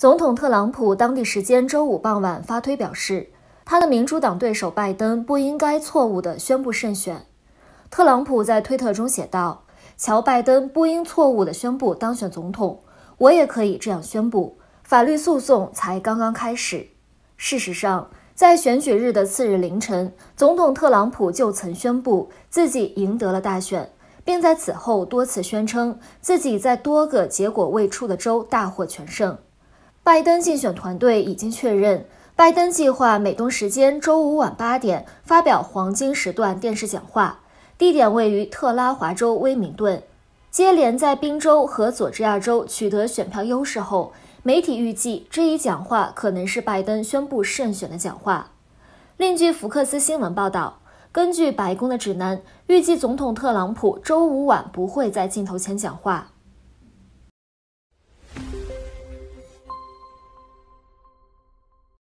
总统特朗普当地时间周五傍晚发推表示，他的民主党对手拜登不应该错误地宣布胜选。特朗普在推特中写道：“乔拜登不应错误地宣布当选总统，我也可以这样宣布。法律诉讼才刚刚开始。”事实上，在选举日的次日凌晨，总统特朗普就曾宣布自己赢得了大选，并在此后多次宣称自己在多个结果未出的州大获全胜。拜登竞选团队已经确认，拜登计划美东时间周五晚八点发表黄金时段电视讲话，地点位于特拉华州威明顿。接连在宾州和佐治亚州取得选票优势后，媒体预计这一讲话可能是拜登宣布胜选的讲话。另据福克斯新闻报道，根据白宫的指南，预计总统特朗普周五晚不会在镜头前讲话。